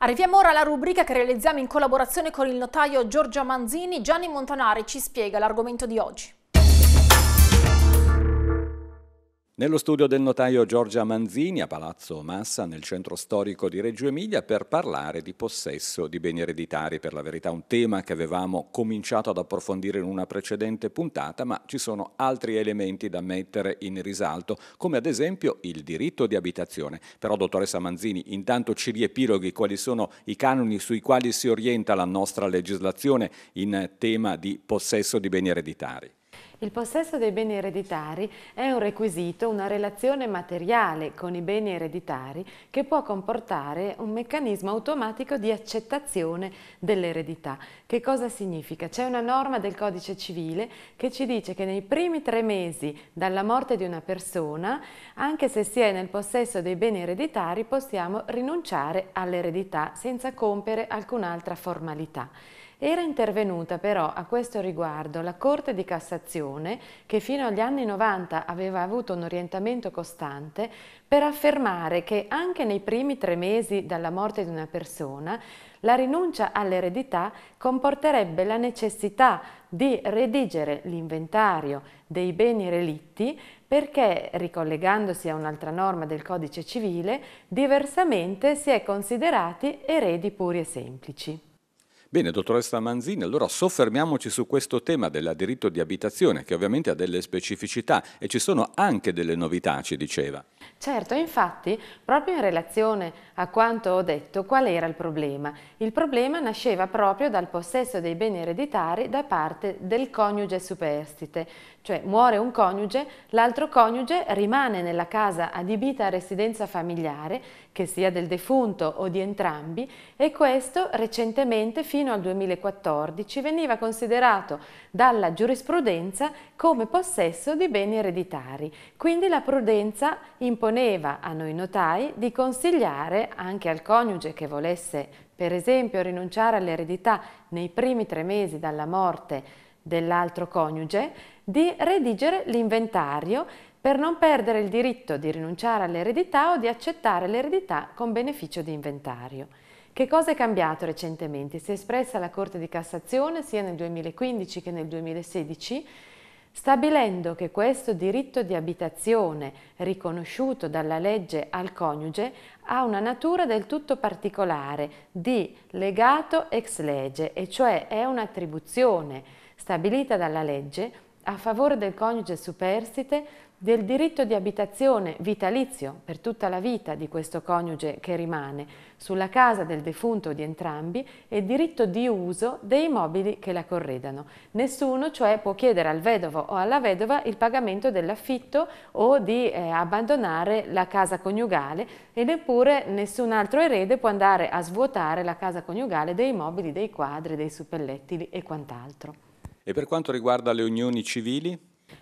Arriviamo ora alla rubrica che realizziamo in collaborazione con il notaio Giorgio Manzini. Gianni Montanari ci spiega l'argomento di oggi. Nello studio del notaio Giorgia Manzini a Palazzo Massa nel centro storico di Reggio Emilia per parlare di possesso di beni ereditari, per la verità un tema che avevamo cominciato ad approfondire in una precedente puntata, ma ci sono altri elementi da mettere in risalto, come ad esempio il diritto di abitazione. Però dottoressa Manzini, intanto ci riepiloghi quali sono i canoni sui quali si orienta la nostra legislazione in tema di possesso di beni ereditari. Il possesso dei beni ereditari è un requisito, una relazione materiale con i beni ereditari che può comportare un meccanismo automatico di accettazione dell'eredità. Che cosa significa? C'è una norma del codice civile che ci dice che nei primi tre mesi dalla morte di una persona, anche se si è nel possesso dei beni ereditari, possiamo rinunciare all'eredità senza compiere alcun'altra formalità. Era intervenuta però a questo riguardo la Corte di Cassazione tradizione che fino agli anni 90 aveva avuto un orientamento costante per affermare che anche nei primi tre mesi dalla morte di una persona la rinuncia all'eredità comporterebbe la necessità di redigere l'inventario dei beni relitti perché, ricollegandosi a un'altra norma del codice civile, diversamente si è considerati eredi puri e semplici. Bene, dottoressa Manzini, allora soffermiamoci su questo tema del diritto di abitazione, che ovviamente ha delle specificità e ci sono anche delle novità, ci diceva. Certo, infatti, proprio in relazione a quanto ho detto, qual era il problema? Il problema nasceva proprio dal possesso dei beni ereditari da parte del coniuge superstite, cioè muore un coniuge, l'altro coniuge rimane nella casa adibita a residenza familiare, che sia del defunto o di entrambi, e questo recentemente fino fino al 2014 veniva considerato dalla giurisprudenza come possesso di beni ereditari, quindi la prudenza imponeva a noi notai di consigliare anche al coniuge che volesse per esempio rinunciare all'eredità nei primi tre mesi dalla morte dell'altro coniuge, di redigere l'inventario per non perdere il diritto di rinunciare all'eredità o di accettare l'eredità con beneficio di inventario. Che cosa è cambiato recentemente? Si è espressa la Corte di Cassazione sia nel 2015 che nel 2016 stabilendo che questo diritto di abitazione riconosciuto dalla legge al coniuge ha una natura del tutto particolare di legato ex lege, e cioè è un'attribuzione stabilita dalla legge a favore del coniuge superstite del diritto di abitazione vitalizio per tutta la vita di questo coniuge che rimane sulla casa del defunto di entrambi e diritto di uso dei mobili che la corredano. Nessuno cioè può chiedere al vedovo o alla vedova il pagamento dell'affitto o di eh, abbandonare la casa coniugale e neppure nessun altro erede può andare a svuotare la casa coniugale dei mobili, dei quadri, dei suppellettili e quant'altro. E per quanto riguarda le unioni civili?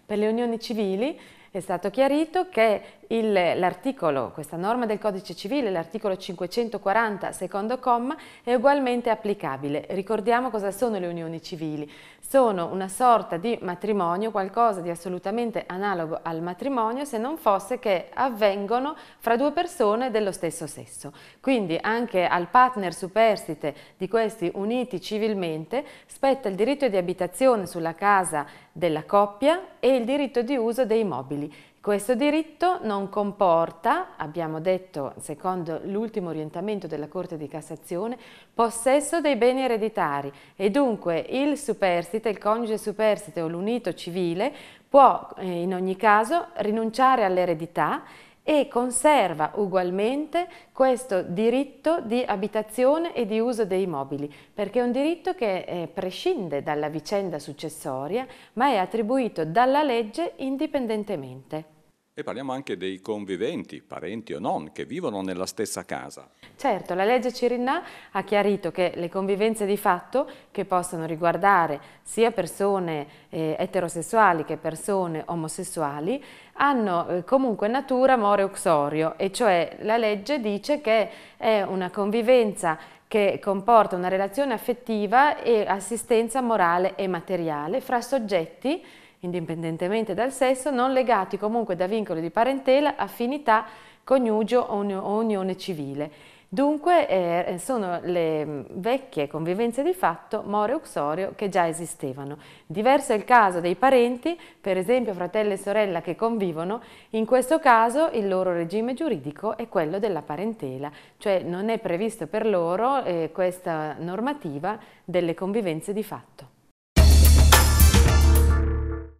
Per le unioni civili è stato chiarito che l'articolo, questa norma del codice civile, l'articolo 540 secondo comma, è ugualmente applicabile. Ricordiamo cosa sono le unioni civili. Sono una sorta di matrimonio, qualcosa di assolutamente analogo al matrimonio, se non fosse che avvengono fra due persone dello stesso sesso. Quindi anche al partner superstite di questi uniti civilmente spetta il diritto di abitazione sulla casa della coppia e il diritto di uso dei mobili. Questo diritto non comporta, abbiamo detto secondo l'ultimo orientamento della Corte di Cassazione, possesso dei beni ereditari e dunque il superstite, il coniuge superstite o l'unito civile può eh, in ogni caso rinunciare all'eredità e conserva ugualmente questo diritto di abitazione e di uso dei mobili, perché è un diritto che eh, prescinde dalla vicenda successoria, ma è attribuito dalla legge indipendentemente. E parliamo anche dei conviventi, parenti o non, che vivono nella stessa casa. Certo, la legge Cirinà ha chiarito che le convivenze di fatto, che possono riguardare sia persone eh, eterosessuali che persone omosessuali, hanno eh, comunque natura more uxorio, e cioè la legge dice che è una convivenza che comporta una relazione affettiva e assistenza morale e materiale fra soggetti indipendentemente dal sesso, non legati comunque da vincoli di parentela, affinità, coniugio o unione civile. Dunque eh, sono le mm, vecchie convivenze di fatto more uxorio che già esistevano. Diverso è il caso dei parenti, per esempio fratello e sorella che convivono, in questo caso il loro regime giuridico è quello della parentela, cioè non è previsto per loro eh, questa normativa delle convivenze di fatto.